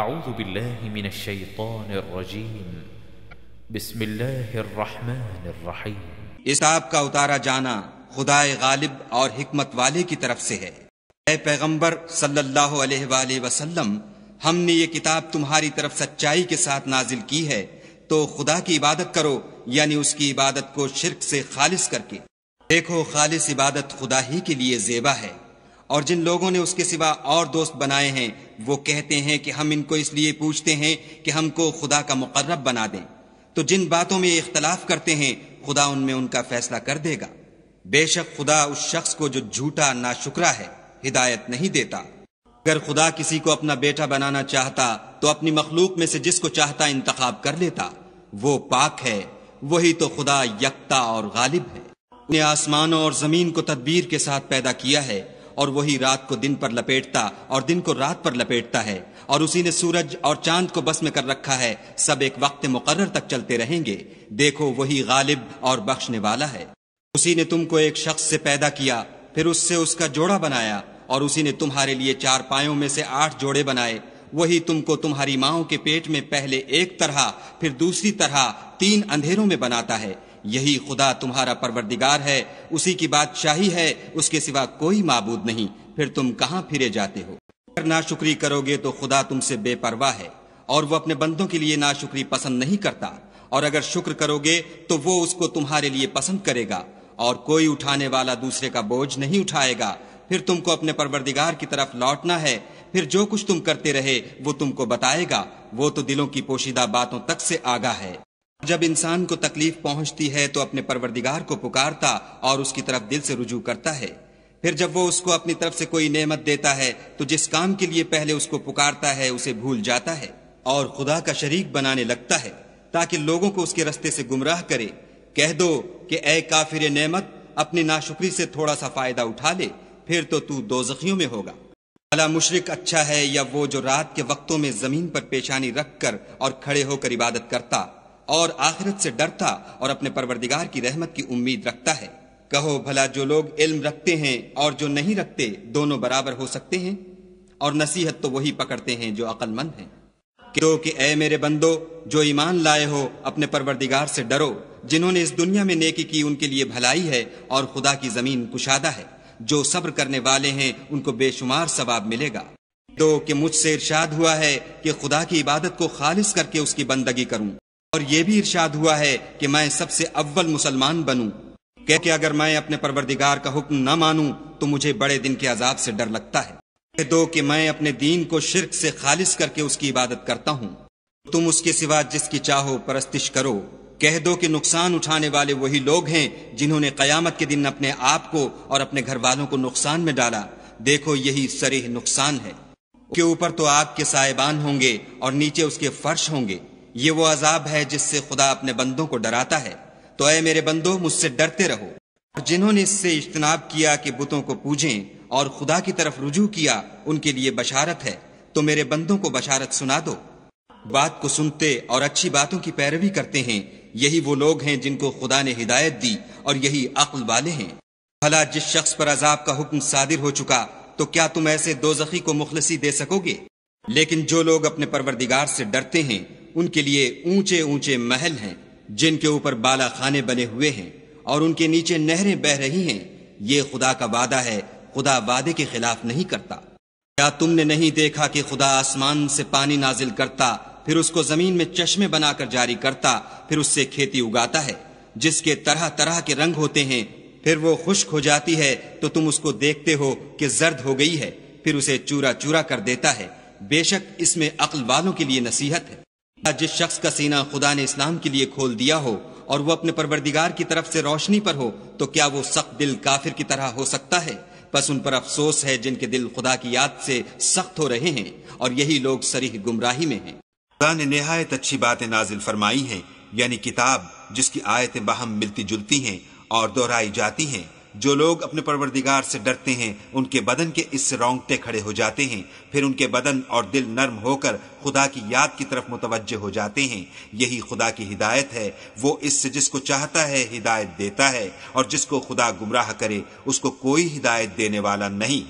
أعوذ بالله من الشيطان الرجيم بسم الله الرحمن الرحيم इस आपका उतारा जाना खुदाए गालिब और हिकमत वाले की तरफ से है ए पैगंबर सल्लल्लाहु अलैहि वसल्लम हमने ये किताब तुम्हारी तरफ सच्चाई के साथ नाजिल की है तो खुदा की इबादत करो यानी उसकी इबादत को शिरक से खालिज करके देखो खालिज इबादत खुदा ही के लिए जेबा है और जिन लोगों ने उसके सिवा और दोस्त बनाए हैं वो कहते हैं कि हम इनको इसलिए पूछते हैं कि हमको खुदा का मुकर्रब बना दें तो जिन बातों में इख्तलाफ करते हैं खुदा उनमें उनका फैसला कर देगा बेशक खुदा उस शख्स को जो झूठा नाशुकरा है हिदायत नहीं देता अगर खुदा किसी को अपना बेटा बनाना चाहता तो अपनी मखलूक में से जिसको चाहता इंतखब कर लेता वो पाक है वही तो खुदा यकता और गालिब है उसने आसमानों और जमीन को तदबीर के साथ पैदा किया है और वही रात को दिन पर लपेटता और दिन को रात पर लपेटता है और उसी ने सूरज और चांद को बस में कर रखा है सब एक वक्त मुकर्र तक चलते रहेंगे देखो वही गालिब और बख्शने वाला है उसी ने तुमको एक शख्स से पैदा किया फिर उससे उसका जोड़ा बनाया और उसी ने तुम्हारे लिए चार पायों में से आठ जोड़े बनाए वही तुमको तुम्हारी माओ के पेट में पहले एक तरह फिर दूसरी तरह तीन अंधेरों में बनाता है यही खुदा तुम्हारा परवरदिगार है उसी की बादशाही है उसके सिवा कोई माबूद नहीं फिर तुम कहाँ फिरे जाते हो अगर नाशुक्री करोगे तो खुदा तुमसे बेपरवाह है और वो अपने बंदों के लिए नाशुक्री पसंद नहीं करता और अगर शुक्र करोगे तो वो उसको तुम्हारे लिए पसंद करेगा और कोई उठाने वाला दूसरे का बोझ नहीं उठाएगा फिर तुमको अपने परवरदिगार की तरफ लौटना है फिर जो कुछ तुम करते रहे वो तुमको बताएगा वो तो दिलों की पोशीदा बातों तक से आगा है जब इंसान को तकलीफ पहुंचती है तो अपने परवरदिगार को पुकारता और उसकी तरफ दिल से रुजू करता है फिर जब वो उसको अपनी तरफ से कोई नेमत देता है तो जिस काम के लिए पहले उसको पुकारता है उसे भूल जाता है और खुदा का शरीक बनाने लगता है ताकि लोगों को उसके रस्ते से गुमराह करे कह दो कि ए काफिर नेमत अपनी नाशुक्री से थोड़ा सा फायदा उठा ले फिर तो तू दोजखियों में होगा अला मुशरक अच्छा है या वो जो रात के वक्तों में जमीन पर पेशानी रखकर और खड़े होकर इबादत करता और आखिरत से डरता और अपने परवरदिगार की रहमत की उम्मीद रखता है कहो भला जो लोग इल्म रखते हैं और जो नहीं रखते दोनों बराबर हो सकते हैं और नसीहत तो वही पकड़ते हैं जो अक्लमंद हैं क्योंकि ए मेरे बंदो जो ईमान लाए हो अपने परवरदिगार से डरो जिन्होंने इस दुनिया में नेकी की उनके लिए भलाई है और खुदा की जमीन कुशादा है जो सब्र करने वाले हैं उनको बेशुमार सवाब मिलेगा दो कि मुझसे इरशाद हुआ है कि खुदा की इबादत को खालिश करके उसकी बंदगी करूं और ये भी इर्शाद हुआ है कि मैं सबसे अव्वल मुसलमान बनूं कह के अगर मैं अपने परवरदिगार का हुक्म न मानूं तो मुझे बड़े दिन के अजाब से डर लगता है दो कि मैं अपने दीन को शिरक से खालिश करके उसकी इबादत करता हूं तुम उसके सिवा जिसकी चाहो परस्तिश करो कह दो कि नुकसान उठाने वाले वही लोग हैं जिन्होंने कयामत के दिन अपने आप को और अपने घर वालों को नुकसान में डाला देखो यही सरीह नुकसान है के ऊपर तो आग के साइबान होंगे और नीचे उसके फर्श होंगे ये वो अजाब है जिससे खुदा अपने बंदों को डराता है तो अय मेरे बंदो मुझसे डरते रहो और जिन्होंने इससे इज्तनाब किया कि बुतों को पूजें और खुदा की तरफ रुजू किया उनके लिए बशारत है तो मेरे बंदों को बशारत सुना दो बात को सुनते और अच्छी बातों की पैरवी करते हैं यही वो लोग हैं जिनको खुदा ने हिदायत दी और यही अक्ल वाले हैं भला जिस शख्स पर अजाब का हुक्म सादिर हो चुका तो क्या तुम ऐसे दो जखी को मुखलसी दे सकोगे लेकिन जो लोग अपने परवरदिगार से डरते हैं उनके लिए ऊंचे ऊंचे महल हैं जिनके ऊपर बाला खाने बने हुए हैं और उनके नीचे नहरें बह रही हैं ये खुदा का वादा है खुदा वादे के खिलाफ नहीं करता क्या तुमने नहीं देखा कि खुदा आसमान से पानी नाजिल करता फिर उसको जमीन में चश्मे बनाकर जारी करता फिर उससे खेती उगाता है जिसके तरह तरह के रंग होते हैं फिर वो खुश्क हो जाती है तो तुम उसको देखते हो कि जर्द हो गई है फिर उसे चूरा चूरा कर देता है बेशक इसमें अक्ल वालों के लिए नसीहत है जिस शख्स का सीना खुदा ने इस्लाम के लिए खोल दिया हो और वो अपने परवरदिगार की तरफ से रोशनी पर हो तो क्या वो सख्त दिल काफिर की तरह हो सकता है बस उन पर अफसोस है जिनके दिल खुदा की याद से सख्त हो रहे हैं और यही लोग सरीह गुमराही में हैं खुदा ने नहायत अच्छी बातें नाजिल फरमाई हैं यानी किताब जिसकी आयतें बहम मिलती जुलती हैं और दोहराई जाती हैं जो लोग अपने परवरदिगार से डरते हैं उनके बदन के इससे रोंगटे खड़े हो जाते हैं फिर उनके बदन और दिल नर्म होकर खुदा की याद की तरफ मुतवजह हो जाते हैं यही खुदा की हिदायत है वो इससे जिसको चाहता है हिदायत देता है और जिसको खुदा गुमराह करे उसको कोई हिदायत देने वाला नहीं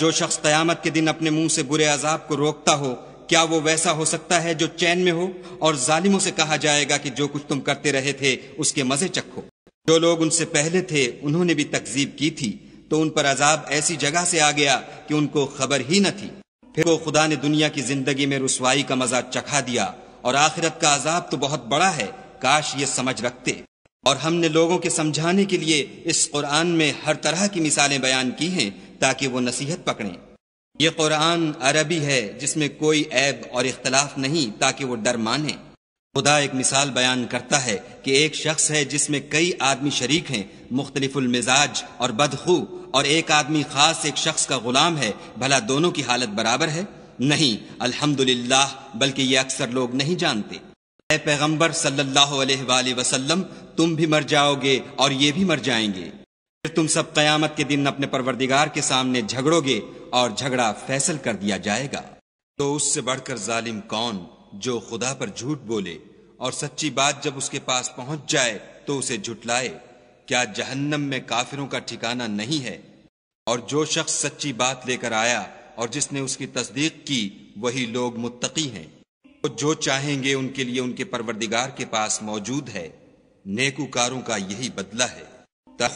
जो शख्स क्यामत के दिन अपने मुंह से बुरे अजाब को रोकता हो क्या वो वैसा हो सकता है जो चैन में हो और जालिमों से कहा जाएगा कि जो कुछ तुम करते रहे थे उसके मजे चखो जो लोग उनसे पहले थे उन्होंने भी तकजीब की थी तो उन पर अजाब ऐसी जगह से आ गया कि उनको खबर ही न थी फिर वो खुदा ने दुनिया की जिंदगी में रसवाई का मजा चखा दिया और आखिरत का अजाब तो बहुत बड़ा है काश ये समझ रखते और हमने लोगों के समझाने के लिए इस कुरान में हर तरह की मिसालें बयान की हैं ताकि वो नसीहत पकड़ें ये कुरान अरबी है जिसमें कोई ऐब और इख्तलाफ नहीं ताकि वो डर माने खुदा एक मिसाल बयान करता है कि एक शख्स है जिसमें कई आदमी शरीक हैं मुख्तलिफुलमिजाज और बदखू और एक आदमी खास एक शख्स का गुलाम है भला दोनों की हालत बराबर है नहीं अल्हम्दुलिल्लाह बल्कि ये अक्सर लोग नहीं जानते ए पैगंबर सल्लल्लाहु अलैहि वसल्लम तुम भी मर जाओगे और ये भी मर जाएंगे फिर तुम सब कयामत के दिन अपने परवरदिगार के सामने झगड़ोगे और झगड़ा फैसल कर दिया जाएगा तो उससे बढ़कर जालिम कौन जो खुदा पर झूठ बोले और सच्ची बात जब उसके पास पहुंच जाए तो उसे झुटलाए क्या जहन्नम में काफिरों का ठिकाना नहीं है और जो शख्स सच्ची बात लेकर आया और जिसने उसकी तस्दीक की वही लोग मुत्तकी हैं तो जो चाहेंगे उनके लिए उनके परवरदिगार के पास मौजूद है नेकूकारों का यही बदला है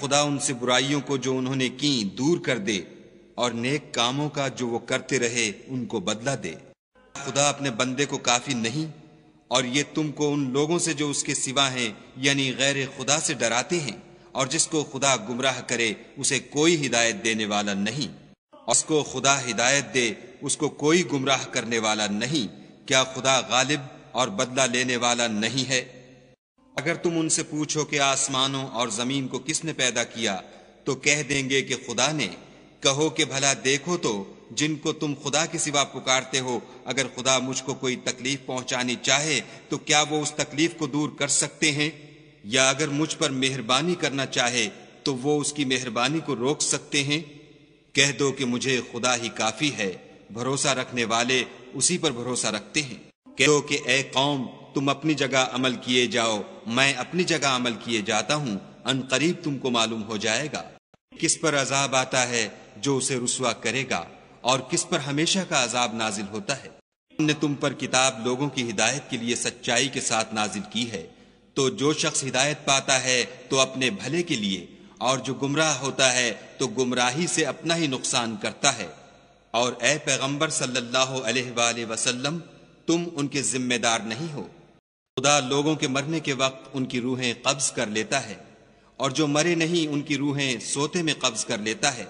खुदा उनसे बुराइयों को जो उन्होंने की दूर कर दे और नेक कामों का जो वो करते रहे उनको बदला दे खुदा अपने बंदे को काफी नहीं और ये तुमको उन लोगों से जो उसके सिवा हैं यानी गैर खुदा से डराते हैं और जिसको खुदा गुमराह करे उसे कोई हिदायत देने वाला नहीं उसको खुदा हिदायत दे उसको कोई गुमराह करने वाला नहीं क्या खुदा गालिब और बदला लेने वाला नहीं है अगर तुम उनसे पूछो कि आसमानों और जमीन को किसने पैदा किया तो कह देंगे कि खुदा ने कहो कि भला देखो तो जिनको तुम खुदा के सिवा पुकारते हो अगर खुदा मुझको कोई तकलीफ पहुंचानी चाहे तो क्या वो उस तकलीफ को दूर कर सकते हैं या अगर मुझ पर मेहरबानी करना चाहे तो वो उसकी मेहरबानी को रोक सकते हैं कह दो कि मुझे खुदा ही काफी है भरोसा रखने वाले उसी पर भरोसा रखते हैं कह दो कि ए कौम तुम अपनी जगह अमल किए जाओ मैं अपनी जगह अमल किए जाता हूँ अनकरीब तुमको मालूम हो जाएगा किस पर अजाब आता है जो उसे रुसवा करेगा और किस पर हमेशा का अजाब नाजिल होता है हमने तुम पर किताब लोगों की हिदायत के लिए सच्चाई के साथ नाजिल की है तो जो शख्स हिदायत पाता है तो अपने भले के लिए और जो गुमराह होता है तो गुमराही से अपना ही नुकसान करता है और ए पैगम्बर सल्लाम तुम उनके जिम्मेदार नहीं हो खुदा लोगों के मरने के वक्त उनकी रूहें कब्ज कर लेता है और जो मरे नहीं उनकी रूहें सोते में कब्ज कर लेता है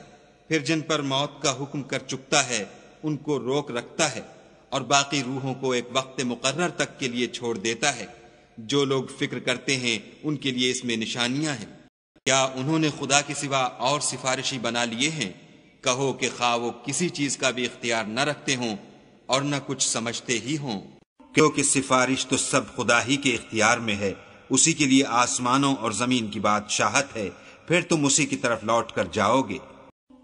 फिर जिन पर मौत का हुक्म कर चुकता है उनको रोक रखता है और बाकी रूहों को एक वक्त मुकर्र तक के लिए छोड़ देता है जो लोग फिक्र करते हैं उनके लिए इसमें निशानियां हैं क्या उन्होंने खुदा के सिवा और सिफारिशी बना लिए हैं कहो कि खा वो किसी चीज का भी इख्तियार न रखते हों और न कुछ समझते ही हों क्योंकि सिफारिश तो सब खुदा ही के इख्तियार में है उसी के लिए आसमानों और जमीन की बादशाहत है फिर तुम उसी की तरफ लौट कर जाओगे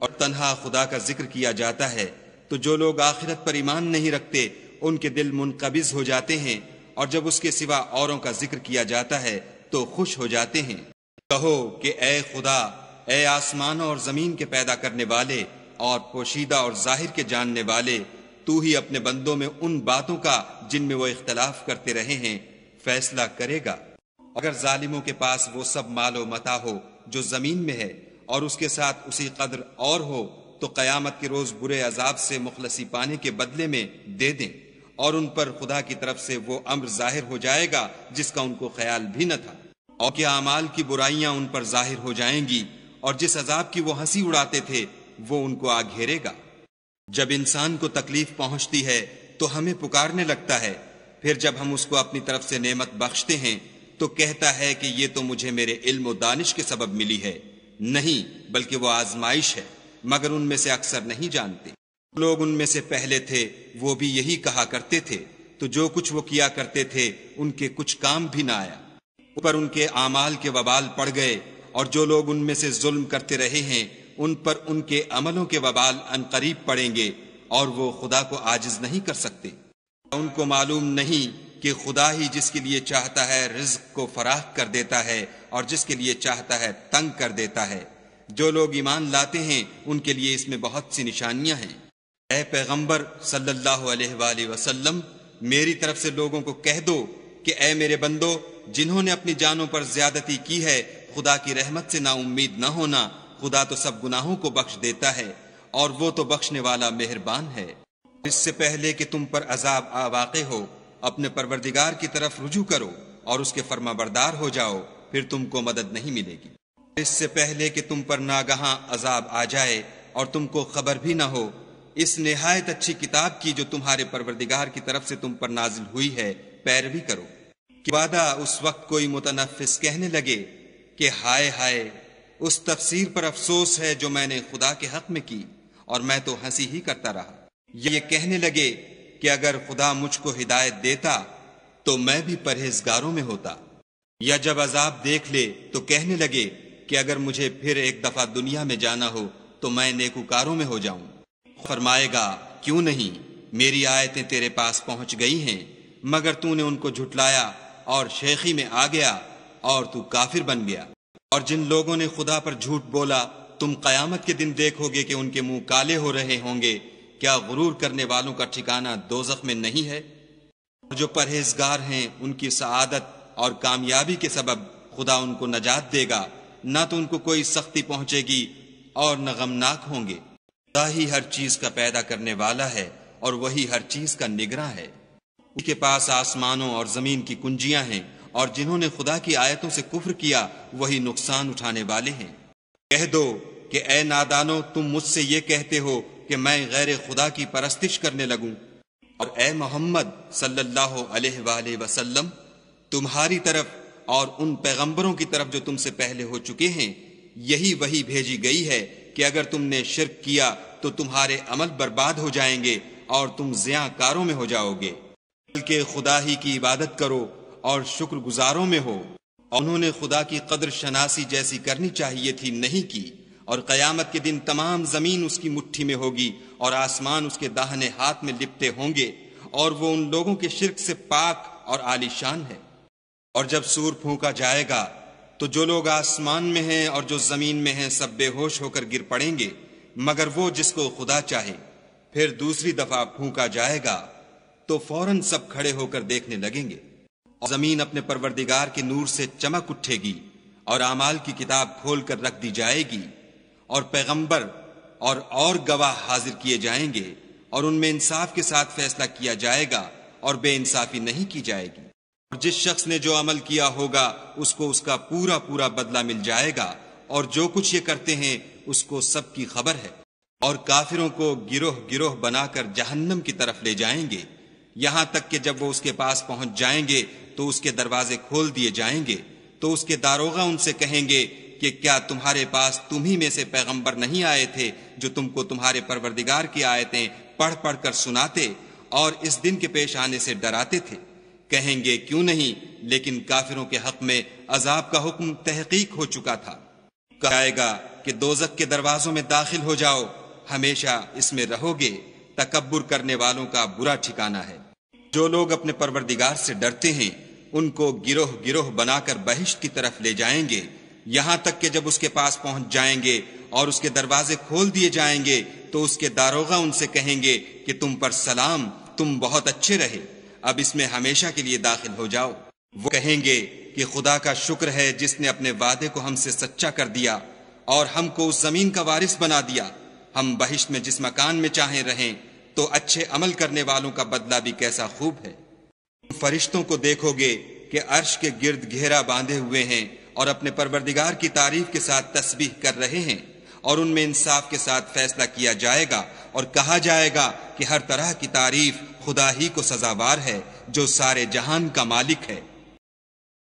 और तनहा खुदा का जिक्र किया जाता है तो जो लोग आखिरत पर ईमान नहीं रखते उनके दिल मुनकबिज हो जाते हैं और जब उसके सिवा औरों का जिक्र किया जाता है तो खुश हो जाते हैं कहो कि ए खुदा ए आसमानों और जमीन के पैदा करने वाले और पोशीदा और जाहिर के जानने वाले तू ही अपने बंदों में उन बातों का जिनमें वो इख्तलाफ करते रहे हैं फैसला करेगा अगर जालिमों के पास वो सब मालो मता हो जो जमीन में है और उसके साथ उसी कदर और हो तो कयामत के रोज बुरे अजाब से मुखलसी पाने के बदले में दे दें और उन पर खुदा की तरफ से वो अम्र जाहिर हो जाएगा जिसका उनको ख्याल भी न था और क्या अमाल की बुराइयां उन पर जाहिर हो जाएंगी और जिस अजाब की वो हंसी उड़ाते थे वो उनको आ घेरेगा जब इंसान को तकलीफ पहुंचती है तो हमें पुकारने लगता है फिर जब हम उसको अपनी तरफ से नेमत बख्शते हैं तो कहता है कि ये तो मुझे मेरे इल्म दानिश के सबब मिली है नहीं बल्कि वो आजमाइश है मगर उनमें से अक्सर नहीं जानते लोग उनमें से पहले थे वो भी यही कहा करते थे तो जो कुछ वो किया करते थे उनके कुछ काम भी ना आया ऊपर उनके आमाल के बबाल पड़ गए और जो लोग उनमें से जुल्म करते रहे हैं उन पर उनके अमलों के बबाल अनकरीब पड़ेंगे और वो खुदा को आजिज नहीं कर सकते उनको मालूम नहीं कि खुदा ही जिसके लिए चाहता है रिज्क को फराह कर देता है और जिसके लिए चाहता है तंग कर देता है जो लोग ईमान लाते हैं उनके लिए इसमें बहुत सी निशानियां हैं ए पैगंबर सल्लल्लाहु अलैहि वसल्लम मेरी तरफ से लोगों को कह दो कि ए मेरे बंदो जिन्होंने अपनी जानों पर ज्यादती की है खुदा की रहमत से ना उम्मीद ना होना खुदा तो सब गुनाहों को बख्श देता है और वो तो बख्शने वाला मेहरबान है इससे पहले कि तुम पर अजाब आवाक़ हो अपने परवरदिगार की तरफ रुझू करो और उसके फर्माबरदार हो जाओ फिर तुमको मदद नहीं मिलेगी इससे पहले कि तुम पर नागहां अजाब आ जाए और तुमको खबर भी ना हो इस नहायत अच्छी किताब की जो तुम्हारे परवरदिगार की तरफ से तुम पर नाजिल हुई है पैरवी करो कि वादा उस वक्त कोई मुतनफिस कहने लगे कि हाय हाय उस तफसीर पर अफसोस है जो मैंने खुदा के हक में की और मैं तो हंसी ही करता रहा ये कहने लगे कि अगर खुदा मुझको हिदायत देता तो मैं भी परहेजगारों में होता या जब अजाब देख ले तो कहने लगे कि अगर मुझे फिर एक दफा दुनिया में जाना हो तो मैं नेकुकारों में हो जाऊं फरमाएगा क्यों नहीं मेरी आयतें तेरे पास पहुंच गई हैं मगर तूने उनको झुटलाया और शेखी में आ गया और तू काफिर बन गया और जिन लोगों ने खुदा पर झूठ बोला तुम कयामत के दिन देखोगे कि उनके मुंह काले हो रहे होंगे क्या गुरूर करने वालों का ठिकाना दोजख में नहीं है और जो परहेजगार हैं उनकी सआदत और कामयाबी के सबब खुदा उनको नजात देगा ना तो उनको कोई सख्ती पहुंचेगी और न गमनाक होंगे खुदा ही हर चीज का पैदा करने वाला है और वही हर चीज का निगरा है उनके पास आसमानों और जमीन की कुंजियां हैं और जिन्होंने खुदा की आयतों से कुफर किया वही नुकसान उठाने वाले हैं कह दो कि ए नादानो तुम मुझसे ये कहते हो कि मैं गैर खुदा की परस्तिश करने लगूं और ए मोहम्मद सल्लल्लाहु अलैहि वसल्लम तुम्हारी तरफ और उन पैगंबरों की तरफ जो तुमसे पहले हो चुके हैं यही वही भेजी गई है कि अगर तुमने शिरक किया तो तुम्हारे अमल बर्बाद हो जाएंगे और तुम ज्याकारों में हो जाओगे बल्कि खुदा ही की इबादत करो और शुक्रगुजारों में हो उन्होंने खुदा की कदर शनासी जैसी करनी चाहिए थी नहीं की और कयामत के दिन तमाम जमीन उसकी मुट्ठी में होगी और आसमान उसके दाहने हाथ में लिपटे होंगे और वो उन लोगों के शिरक से पाक और आलिशान है और जब सूर फूका जाएगा तो जो लोग आसमान में हैं और जो जमीन में हैं सब बेहोश होकर गिर पड़ेंगे मगर वो जिसको खुदा चाहे फिर दूसरी दफा फूका जाएगा तो फौरन सब खड़े होकर देखने लगेंगे और जमीन अपने परवरदिगार के नूर से चमक उठेगी और आमाल की किताब खोल कर रख दी जाएगी और पैगंबर और और गवाह हाजिर किए जाएंगे और उनमें इंसाफ के साथ फैसला किया जाएगा और बेइंसाफी नहीं की जाएगी और जिस शख्स ने जो अमल किया होगा उसको उसका पूरा पूरा बदला मिल जाएगा और जो कुछ ये करते हैं उसको सबकी खबर है और काफिरों को गिरोह गिरोह बनाकर जहन्नम की तरफ ले जाएंगे यहां तक कि जब वो उसके पास पहुंच जाएंगे तो उसके दरवाजे खोल दिए जाएंगे तो उसके दारोगा उनसे कहेंगे कि क्या तुम्हारे पास तुम्ही में से पैगंबर नहीं आए थे जो तुमको तुम्हारे परवरदिगार की आयतें पढ़ पढ़ कर सुनाते और इस दिन के पेश आने से डराते थे कहेंगे क्यों नहीं लेकिन काफिरों के हक में अजाब का हुक्म तहकीक हो चुका था कहेगा कि दोजक के दरवाजों में दाखिल हो जाओ हमेशा इसमें रहोगे तकबर करने वालों का बुरा ठिकाना है जो लोग अपने परवरदिगार से डरते हैं उनको गिरोह गिरोह बनाकर बहिश्त की तरफ ले जाएंगे यहां तक कि जब उसके पास पहुंच जाएंगे और उसके दरवाजे खोल दिए जाएंगे तो उसके दारोगा उनसे कहेंगे कि तुम पर सलाम तुम बहुत अच्छे रहे अब इसमें हमेशा के लिए दाखिल हो जाओ वो कहेंगे कि खुदा का शुक्र है जिसने अपने वादे को हमसे सच्चा कर दिया और हमको उस जमीन का वारिस बना दिया हम बहिश्त में जिस मकान में चाहे रहें तो अच्छे अमल करने वालों का बदला भी कैसा खूब है फरिश्तों को देखोगे कि अर्श के गिर्द घेरा बांधे हुए हैं और अपने परवरदिगार की तारीफ के साथ तस्बीह कर रहे हैं और उनमें इंसाफ के साथ फैसला किया जाएगा और कहा जाएगा कि हर तरह की तारीफ खुदा ही को सजावार है जो सारे जहान का मालिक है